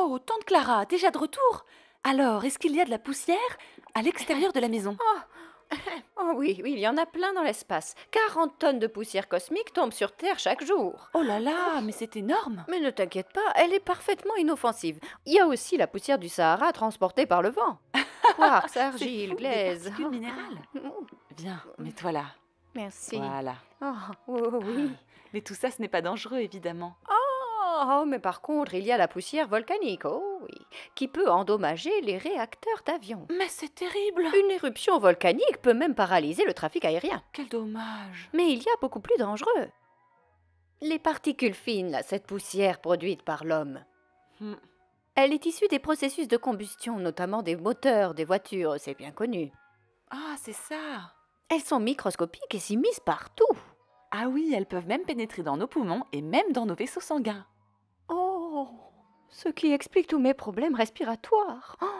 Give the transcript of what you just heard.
Oh, tante Clara, déjà de retour Alors, est-ce qu'il y a de la poussière à l'extérieur de la maison oh, oh. oui, oui, il y en a plein dans l'espace. 40 tonnes de poussière cosmique tombent sur Terre chaque jour. Oh là là, mais c'est énorme Mais ne t'inquiète pas, elle est parfaitement inoffensive. Il y a aussi la poussière du Sahara transportée par le vent. Quartz, argile, glaise. Une minérales oh, oh, Viens, mets-toi là. Merci. Voilà. Oh, oh, oui. Ah, mais tout ça, ce n'est pas dangereux, évidemment. Oh Oh, oh, mais par contre, il y a la poussière volcanique, oh oui, qui peut endommager les réacteurs d'avion. Mais c'est terrible Une éruption volcanique peut même paralyser le trafic aérien. Quel dommage Mais il y a beaucoup plus dangereux. Les particules fines, cette poussière produite par l'homme. Hmm. Elle est issue des processus de combustion, notamment des moteurs, des voitures, c'est bien connu. Ah, c'est ça Elles sont microscopiques et s'y misent partout. Ah oui, elles peuvent même pénétrer dans nos poumons et même dans nos vaisseaux sanguins ce qui explique tous mes problèmes respiratoires. Oh,